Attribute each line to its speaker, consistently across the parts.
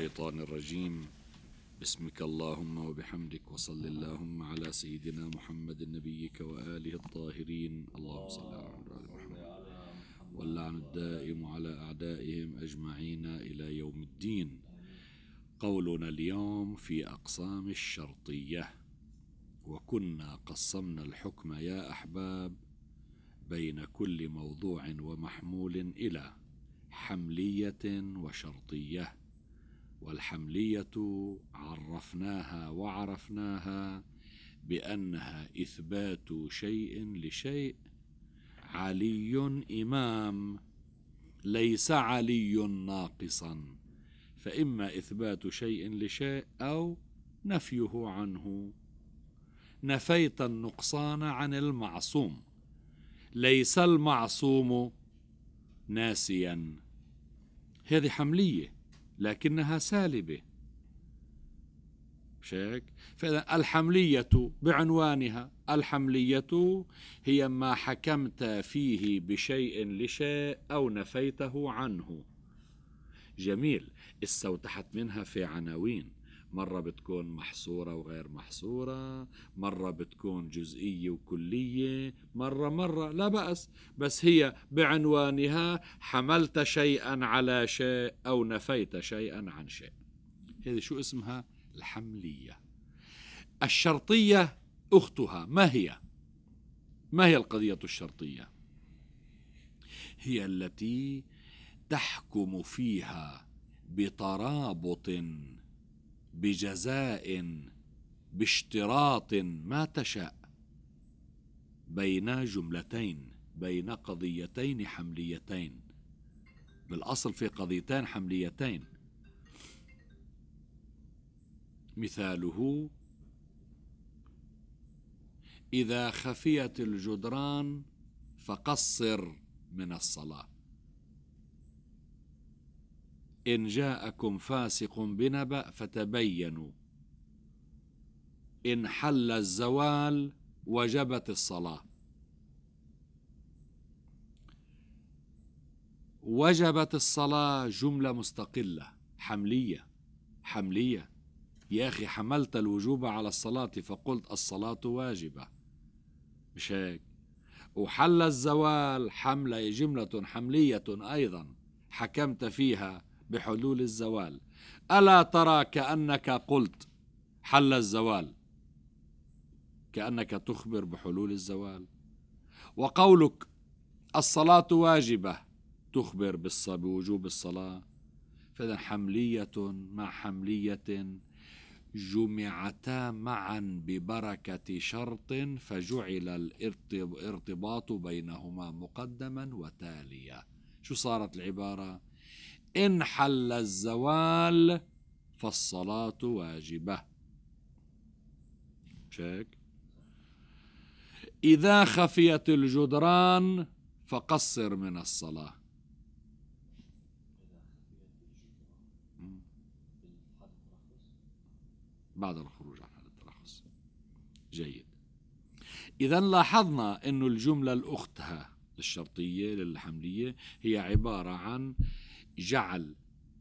Speaker 1: الشيطان الرجيم بسمك اللهم وبحمدك وصل اللهم على سيدنا محمد نبيك وآله الطاهرين اللهم صل على محمد واللعن الدائم على أعدائهم أجمعين إلى يوم الدين قولنا اليوم في أقسام الشرطية وكنا قسمنا الحكم يا أحباب بين كل موضوع ومحمول إلى حملية وشرطية والحملية عرفناها وعرفناها بأنها إثبات شيء لشيء علي إمام ليس علي ناقصا فإما إثبات شيء لشيء أو نفيه عنه نفيت النقصان عن المعصوم ليس المعصوم ناسيا هذه حمليه لكنها سالبة مش هيك؟ فإذا الحملية بعنوانها الحملية هي ما حكمت فيه بشيء لشيء أو نفيته عنه جميل استوتحت منها في عناوين مرة بتكون محصورة وغير محصورة مرة بتكون جزئية وكلية مرة مرة لا بأس بس هي بعنوانها حملت شيئا على شيء أو نفيت شيئا عن شيء هذه شو اسمها الحملية الشرطية أختها ما هي ما هي القضية الشرطية هي التي تحكم فيها بترابط بجزاء باشتراط ما تشاء بين جملتين بين قضيتين حمليتين بالأصل في قضيتان حمليتين مثاله إذا خفيت الجدران فقصر من الصلاة إن جاءكم فاسق بنبأ فتبينوا إن حل الزوال وجبت الصلاة وجبت الصلاة جملة مستقلة حملية حملية يا أخي حملت الوجوب على الصلاة فقلت الصلاة واجبة مش هيك وحل الزوال حملة جملة حملية أيضا حكمت فيها بحلول الزوال ألا ترى كأنك قلت حل الزوال كأنك تخبر بحلول الزوال وقولك الصلاة واجبة تخبر بوجوب الصلاة فإذا حملية مع حملية جمعتا معا ببركة شرط فجعل الارتباط بينهما مقدما وتاليا شو صارت العبارة إن حل الزوال فالصلاة واجبة شيك إذا خفيت الجدران فقصر من الصلاة بعد الخروج عن هذا الترخص جيد إذا لاحظنا أن الجملة الأختها الشرطية للحملية هي عبارة عن جعل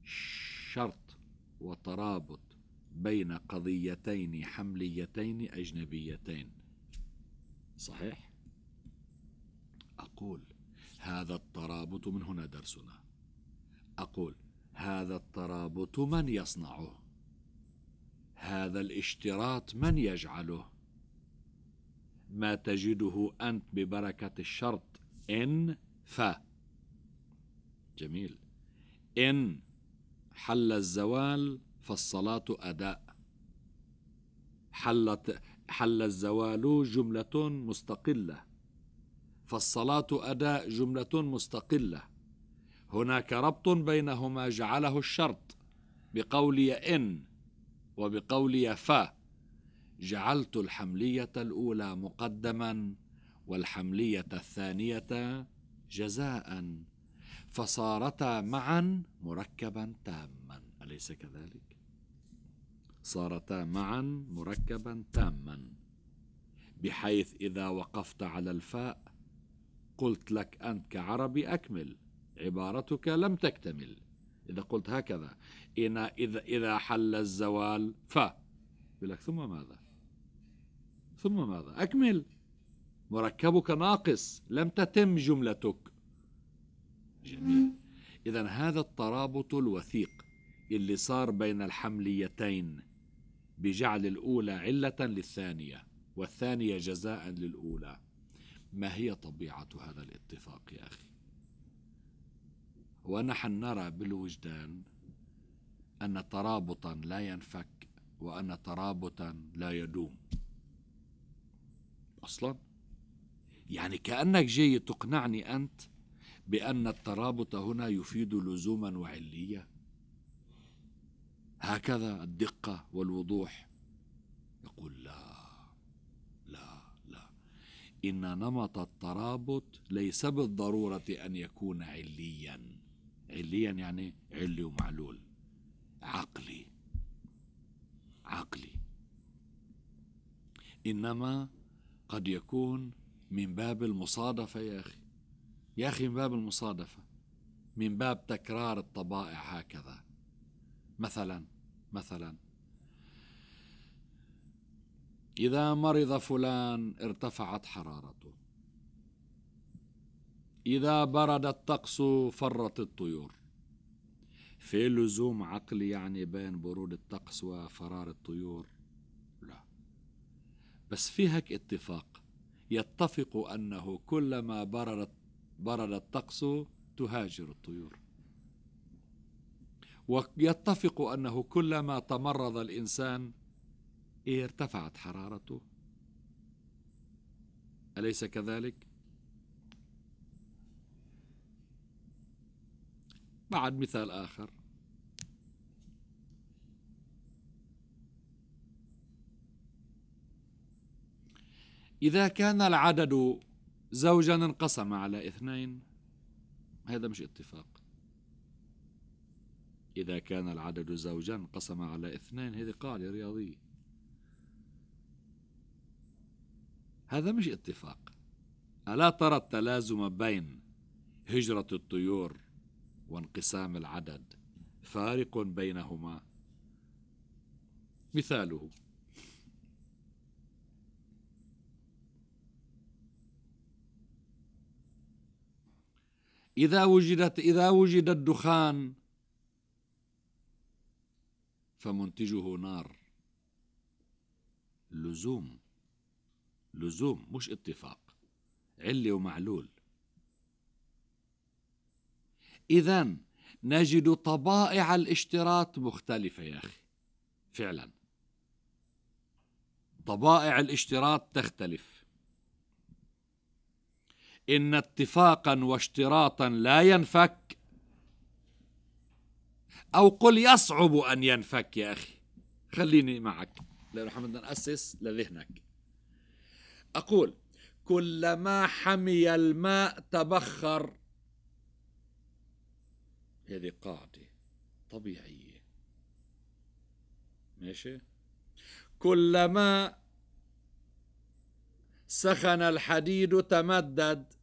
Speaker 1: شرط وترابط بين قضيتين حمليتين أجنبيتين صحيح؟ أقول هذا الترابط من هنا درسنا أقول هذا الترابط من يصنعه هذا الاشتراط من يجعله ما تجده أنت ببركة الشرط إن ف جميل إن حل الزوال فالصلاة أداء حلت حل الزوال جملة مستقلة فالصلاة أداء جملة مستقلة هناك ربط بينهما جعله الشرط بقولي إن وبقولي فا جعلت الحملية الأولى مقدما والحملية الثانية جزاء فصارتا معا مركبا تاما أليس كذلك؟ صارتا معا مركبا تاما بحيث إذا وقفت على الفاء قلت لك أنت كعربي أكمل عبارتك لم تكتمل إذا قلت هكذا إذا إذا حل الزوال ف لك ثم ماذا؟ ثم ماذا؟ أكمل مركبك ناقص لم تتم جملتك جميل إذا هذا الترابط الوثيق اللي صار بين الحمليتين بجعل الأولى علة للثانية والثانية جزاء للأولى ما هي طبيعة هذا الاتفاق يا أخي ونحن نرى بالوجدان أن ترابطا لا ينفك وأن ترابطا لا يدوم أصلا يعني كأنك جاي تقنعني أنت بأن الترابط هنا يفيد لزوما وعلية هكذا الدقة والوضوح يقول لا لا لا إن نمط الترابط ليس بالضرورة أن يكون عليا عليا يعني علي ومعلول عقلي عقلي إنما قد يكون من باب المصادفة يا أخي يا أخي من باب المصادفة من باب تكرار الطبائع هكذا مثلا مثلا إذا مرض فلان ارتفعت حرارته إذا برد الطقس فرت الطيور في لزوم عقلي يعني بين برود الطقس وفرار الطيور لا بس في هيك اتفاق يتفق أنه كلما برد برد الطقس تهاجر الطيور ويتفق أنه كلما تمرض الإنسان ارتفعت حرارته أليس كذلك؟ بعد مثال آخر إذا كان العدد زوجا انقسم على اثنين هذا مش اتفاق إذا كان العدد زوجا انقسم على اثنين هذه قاعدة رياضية هذا مش اتفاق ألا ترى التلازم بين هجرة الطيور وانقسام العدد فارق بينهما مثاله إذا وجدت إذا وجد الدخان فمنتجه نار لزوم لزوم مش اتفاق علة ومعلول إذا نجد طبائع الاشتراط مختلفة يا أخي فعلا طبائع الاشتراط تختلف إن اتفاقا واشتراطا لا ينفك أو قل يصعب أن ينفك يا أخي خليني معك لأنه حمد نأسس لذهنك أقول كلما حمي الماء تبخر هذه قاعدة طبيعية ماشي كلما سخن الحديد تمدد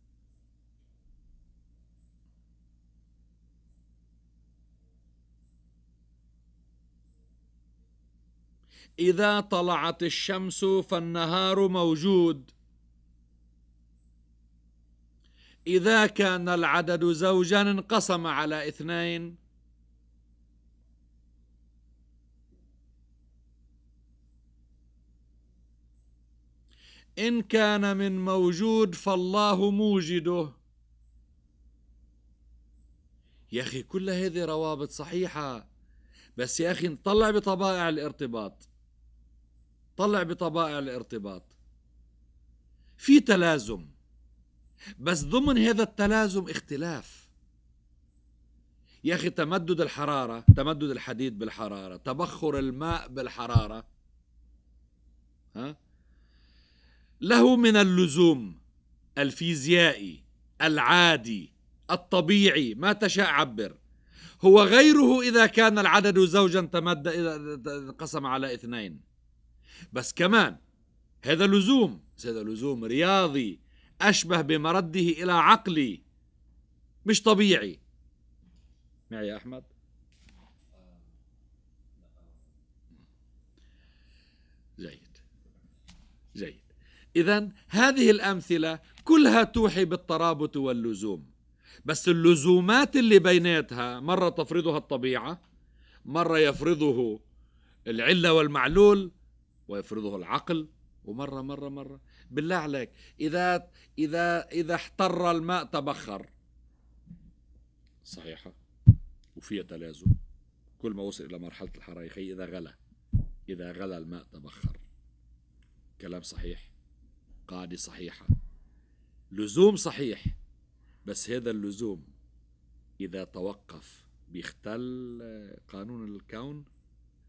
Speaker 1: اذا طلعت الشمس فالنهار موجود اذا كان العدد زوجا انقسم على اثنين ان كان من موجود فالله موجده يا اخي كل هذه روابط صحيحه بس يا اخي نطلع بطبائع الارتباط طلع بطبائع الارتباط في تلازم بس ضمن هذا التلازم اختلاف يا اخي تمدد الحراره تمدد الحديد بالحراره تبخر الماء بالحراره ها له من اللزوم الفيزيائي العادي الطبيعي ما تشاء عبر هو غيره اذا كان العدد زوجا تمد انقسم على اثنين بس كمان هذا لزوم هذا لزوم رياضي أشبه بمرده إلى عقلي مش طبيعي معي يا أحمد جيد جيد إذا هذه الأمثلة كلها توحي بالترابط واللزوم بس اللزومات اللي بيناتها مرة تفرضها الطبيعة مرة يفرضه العلة والمعلول ويفرضه العقل ومرة مرة مرة بالله عليك إذا إذا إذا احتر الماء تبخر صحيحة وفيها تلازم كل ما وصل إلى مرحلة الحرارة إذا غلى إذا غلى الماء تبخر كلام صحيح قاعدة صحيحة لزوم صحيح بس هذا اللزوم إذا توقف بيختل قانون الكون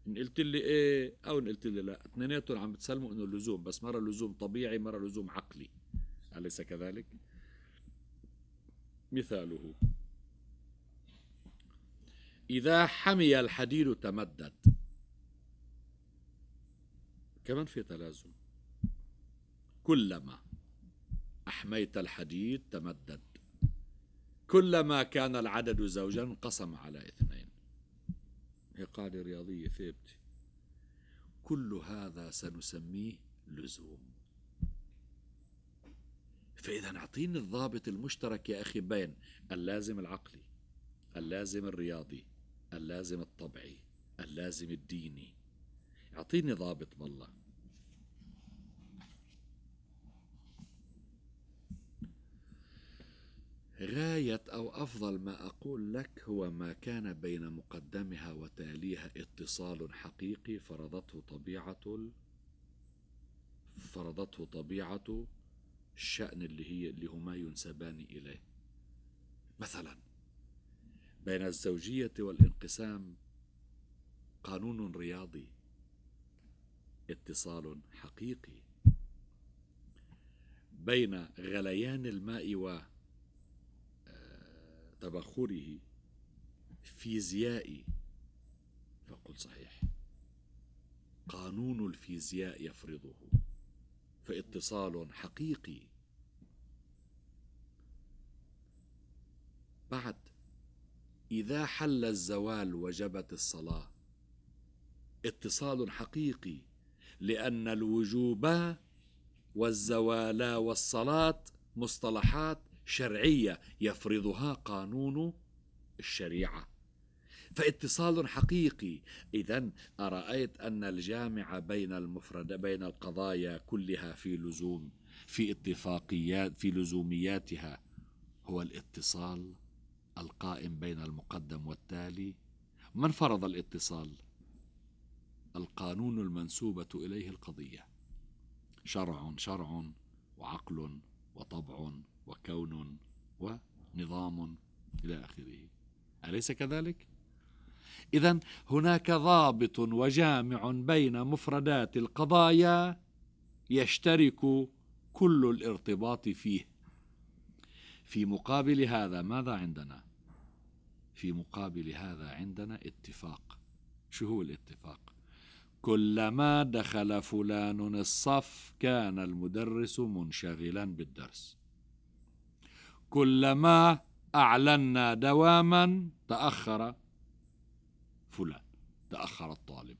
Speaker 1: ان قلت لي ايه او ان قلت لي لا اثنيناتهم عم بتسلموا انه اللزوم بس مره لزوم طبيعي مره لزوم عقلي اليس كذلك مثاله اذا حمي الحديد تمدد كمان في تلازم كلما احميت الحديد تمدد كلما كان العدد زوجا انقسم على اثنين إقالة رياضية ثابتة كل هذا سنسميه لزوم فإذا أعطيني الضابط المشترك يا أخي بين اللازم العقلي اللازم الرياضي اللازم الطبعي اللازم الديني أعطيني ضابط بالله غاية أو أفضل ما أقول لك هو ما كان بين مقدمها وتاليها اتصال حقيقي فرضته طبيعة فرضته طبيعة الشأن اللي هي اللي هما ينسبان إليه مثلا بين الزوجية والانقسام قانون رياضي اتصال حقيقي بين غليان الماء و تبخره فيزيائي فقل صحيح قانون الفيزياء يفرضه فاتصال حقيقي بعد إذا حل الزوال وجبت الصلاة اتصال حقيقي لأن الوجوب والزوال والصلاة مصطلحات شرعيه يفرضها قانون الشريعه فاتصال حقيقي اذا ارايت ان الجامع بين المفرد بين القضايا كلها في لزوم في اتفاقيات في لزومياتها هو الاتصال القائم بين المقدم والتالي من فرض الاتصال القانون المنسوبه اليه القضيه شرع شرع وعقل وطبع وكون ونظام إلى آخره أليس كذلك؟ إذا هناك ضابط وجامع بين مفردات القضايا يشترك كل الارتباط فيه في مقابل هذا ماذا عندنا؟ في مقابل هذا عندنا اتفاق شو هو الاتفاق؟ كلما دخل فلان الصف كان المدرس منشغلا بالدرس كلما أعلنا دواما تأخر فلان تأخر الطالب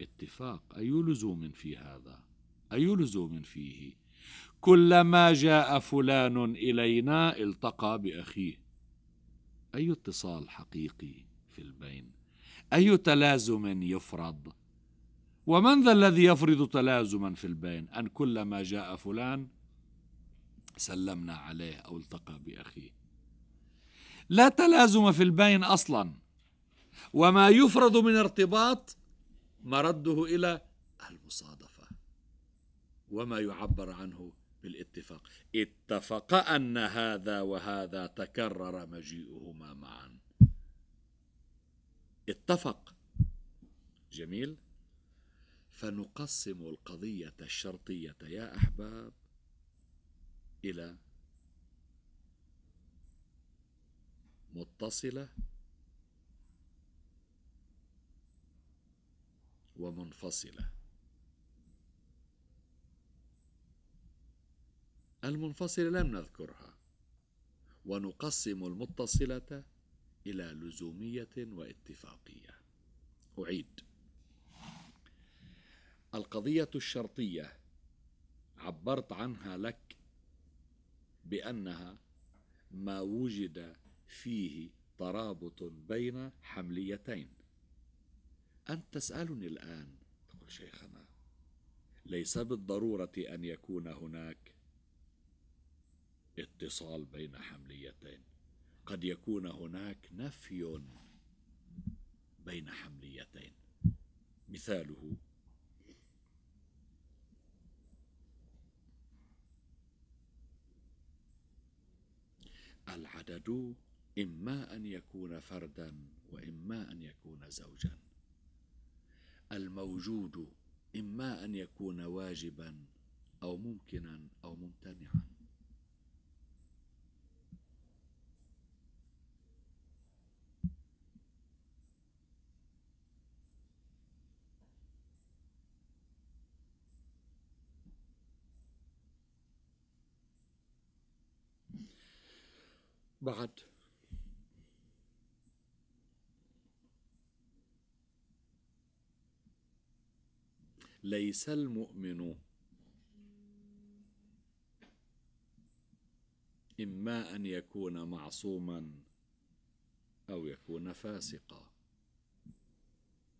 Speaker 1: اتفاق أي لزوم في هذا أي لزوم فيه كلما جاء فلان إلينا التقى بأخيه أي اتصال حقيقي في البين أي تلازم يفرض ومن ذا الذي يفرض تلازما في البين أن كلما جاء فلان سلمنا عليه أو التقى بأخيه لا تلازم في البين أصلا وما يفرض من ارتباط مرده إلى المصادفة وما يعبر عنه بالاتفاق اتفق أن هذا وهذا تكرر مجيئهما معا اتفق جميل فنقسم القضية الشرطية يا أحباب إلى متصلة ومنفصلة المنفصلة لم نذكرها ونقسم المتصلة إلى لزومية واتفاقية أعيد القضية الشرطية عبرت عنها لك بأنها ما وجد فيه ترابط بين حمليتين أنت تسألني الآن تقول شيخنا ليس بالضرورة أن يكون هناك اتصال بين حمليتين قد يكون هناك نفي بين حمليتين مثاله العدد إما أن يكون فردا وإما أن يكون زوجا الموجود إما أن يكون واجبا أو ممكنا أو ممتنعا بعد ليس المؤمن إما أن يكون معصوما أو يكون فاسقا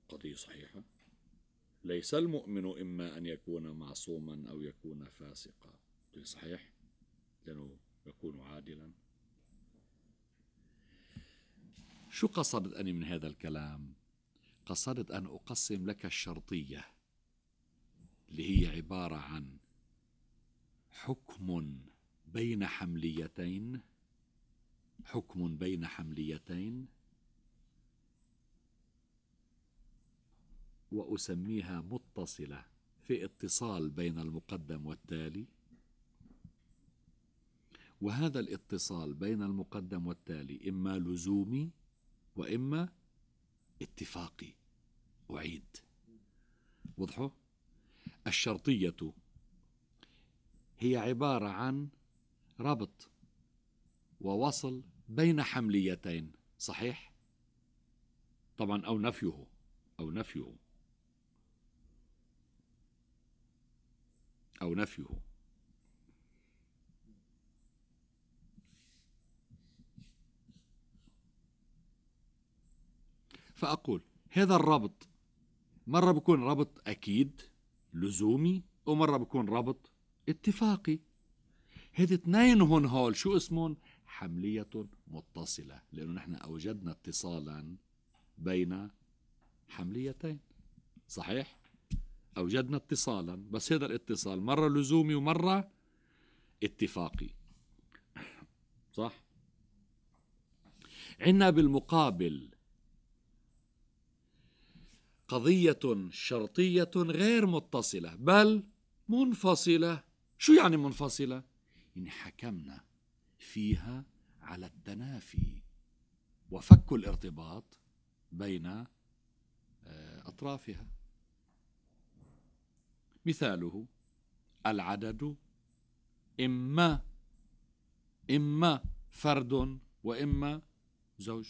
Speaker 1: قضية صحيحة ليس المؤمن إما أن يكون معصوما أو يكون فاسقا صحيح لأنه يكون عادلا شو قصدت أنا من هذا الكلام؟ قصدت أن أقسم لك الشرطية اللي هي عبارة عن حكم بين حمليتين حكم بين حمليتين وأسميها متصلة في اتصال بين المقدم والتالي وهذا الاتصال بين المقدم والتالي إما لزومي وإما اتفاقي أعيد وضحوا الشرطية هي عبارة عن ربط ووصل بين حمليتين صحيح طبعا أو نفيه أو نفيه أو نفيه فأقول هذا الربط مرة بكون ربط أكيد لزومي ومرة بكون ربط اتفاقي هذ اثنين هون هول شو اسمهم حملية متصلة لأنه نحن أوجدنا اتصالا بين حمليتين صحيح أوجدنا اتصالا بس هذا الاتصال مرة لزومي ومرة اتفاقي صح عنا بالمقابل قضية شرطية غير متصلة بل منفصلة شو يعني منفصلة؟ إن يعني حكمنا فيها على التنافي وفك الارتباط بين آه، أطرافها مثاله العدد إما إما فرد وإما زوج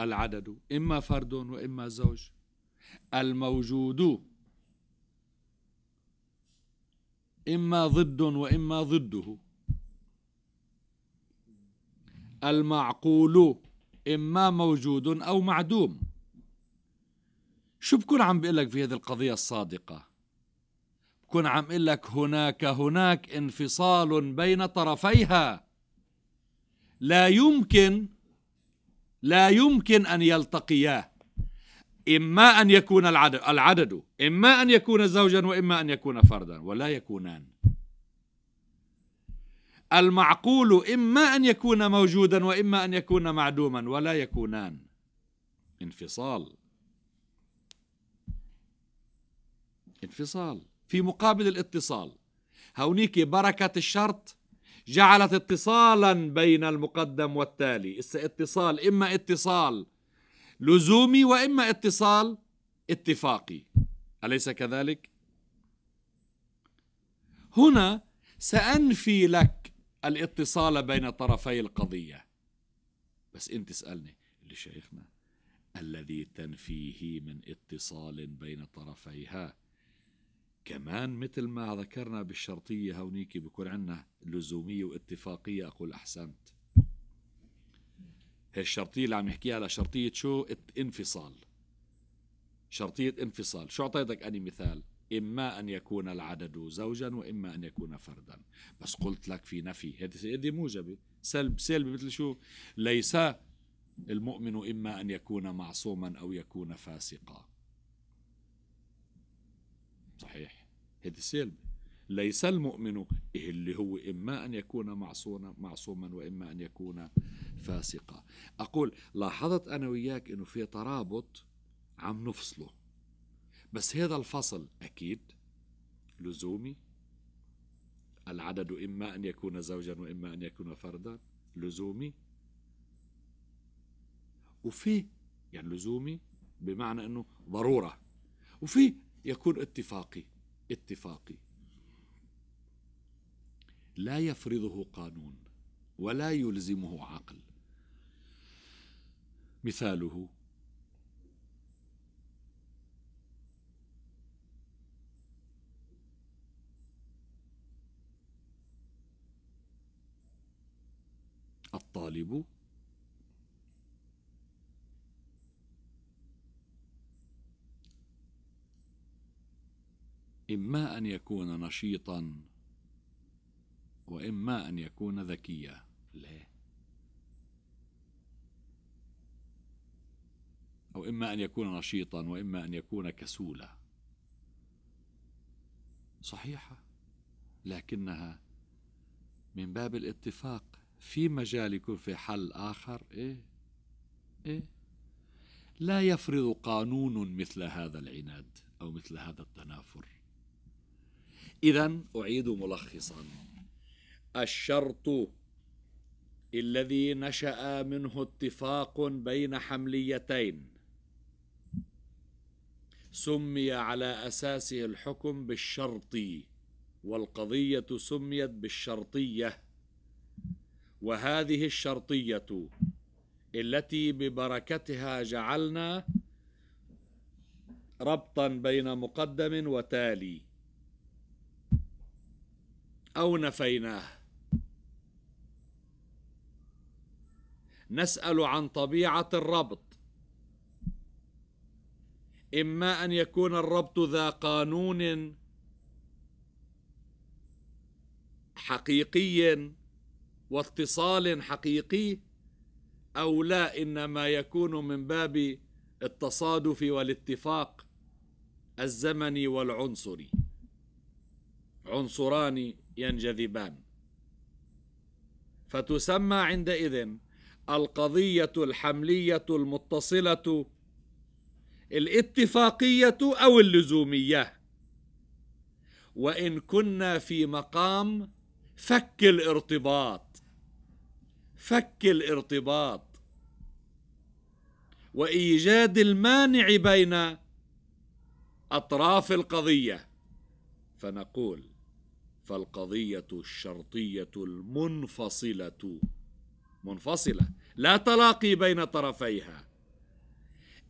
Speaker 1: العدد إما فرد وإما زوج الموجود إما ضد وإما ضده المعقول إما موجود أو معدوم شو بكون عم بقول لك في هذه القضية الصادقة بكون عم بقول لك هناك هناك انفصال بين طرفيها لا يمكن لا يمكن أن يلتقياه إما أن يكون العدد, العدد إما أن يكون زوجا وإما أن يكون فردا ولا يكونان المعقول إما أن يكون موجودا وإما أن يكون معدوما ولا يكونان انفصال انفصال في مقابل الاتصال هونيك بركة الشرط جعلت اتصالا بين المقدم والتالي اتصال إما اتصال لزومي وإما اتصال اتفاقي أليس كذلك؟ هنا سأنفي لك الاتصال بين طرفي القضية بس أنت اسألني اللي شيخنا الذي تنفيه من اتصال بين طرفيها كمان مثل ما ذكرنا بالشرطية هونيك بكون عندنا لزومية واتفاقية أقول أحسنت هي الشرطية اللي عم نحكيها لشرطية شو انفصال شرطية انفصال شو أعطيتك أني مثال إما أن يكون العدد زوجا وإما أن يكون فردا بس قلت لك في نفي هذه موجبة سلب سلبي مثل شو ليس المؤمن إما أن يكون معصوما أو يكون فاسقا صحيح هذه سلم ليس المؤمن اللي هو إما أن يكون معصوما معصوما وإما أن يكون فاسقا أقول لاحظت أنا وياك أنه في ترابط عم نفصله بس هذا الفصل أكيد لزومي العدد إما أن يكون زوجا وإما أن يكون فردا لزومي وفي يعني لزومي بمعنى أنه ضرورة وفي يكون اتفاقي اتفاقي لا يفرضه قانون ولا يلزمه عقل مثاله الطالب إما أن يكون نشيطا وإما أن يكون ذكيا ليه؟ أو إما أن يكون نشيطا وإما أن يكون كسولا صحيحة لكنها من باب الاتفاق في مجال يكون في حل آخر إيه إيه لا يفرض قانون مثل هذا العناد أو مثل هذا التنافر إذا أعيد ملخصا الشرط الذي نشأ منه اتفاق بين حمليتين سمي على أساسه الحكم بالشرطي والقضية سميت بالشرطية وهذه الشرطية التي ببركتها جعلنا ربطا بين مقدم وتالي أو نفيناه نسأل عن طبيعة الربط إما أن يكون الربط ذا قانون حقيقي واتصال حقيقي أو لا إنما يكون من باب التصادف والاتفاق الزمني والعنصري عنصران ينجذبان فتسمى عندئذ القضية الحملية المتصلة الاتفاقية أو اللزومية وإن كنا في مقام فك الارتباط فك الارتباط وإيجاد المانع بين أطراف القضية فنقول فالقضية الشرطية المنفصلة منفصلة لا تلاقي بين طرفيها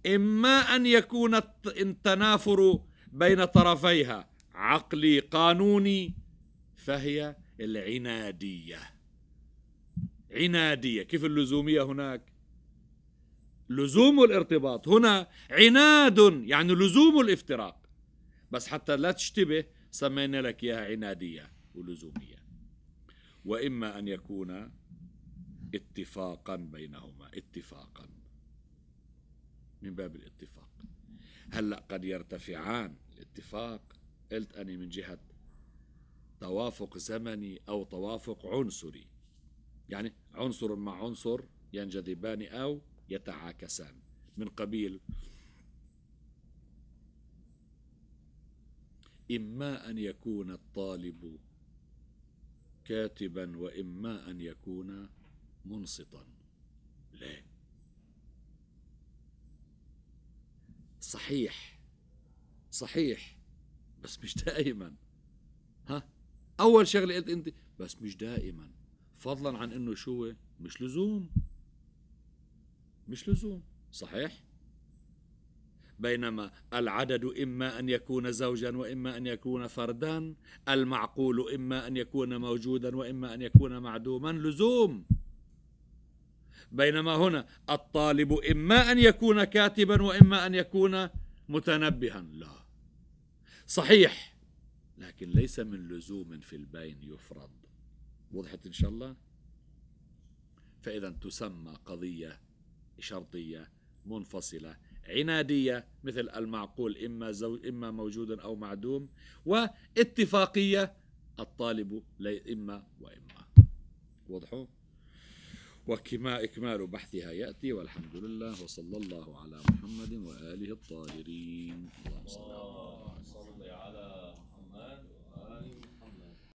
Speaker 1: إما أن يكون التنافر بين طرفيها عقلي قانوني فهي العنادية عنادية كيف اللزومية هناك لزوم الارتباط هنا عناد يعني لزوم الافتراق بس حتى لا تشتبه سمينا لك إياها عنادية ولزومية وإما أن يكون اتفاقا بينهما اتفاقا من باب الاتفاق هلأ قد يرتفعان الاتفاق قلت أني من جهة توافق زمني أو توافق عنصري يعني عنصر مع عنصر ينجذبان أو يتعاكسان من قبيل إما أن يكون الطالب كاتبا وإما أن يكون منصتا لا صحيح صحيح بس مش دائما ها أول شغلة قلت أنت بس مش دائما فضلا عن أنه شو مش لزوم مش لزوم صحيح بينما العدد إما أن يكون زوجا وإما أن يكون فردا المعقول إما أن يكون موجودا وإما أن يكون معدوما لزوم بينما هنا الطالب إما أن يكون كاتبا وإما أن يكون متنبها لا صحيح لكن ليس من لزوم في البين يفرض وضحت إن شاء الله فإذا تسمى قضية شرطية منفصلة عنادية مثل المعقول إما, زو إما موجود أو معدوم واتفاقية الطالب إما وإما وضحوا وكما إكمال بحثها يأتي والحمد لله وصلى الله على محمد وآله الطاهرين اللهم صل على محمد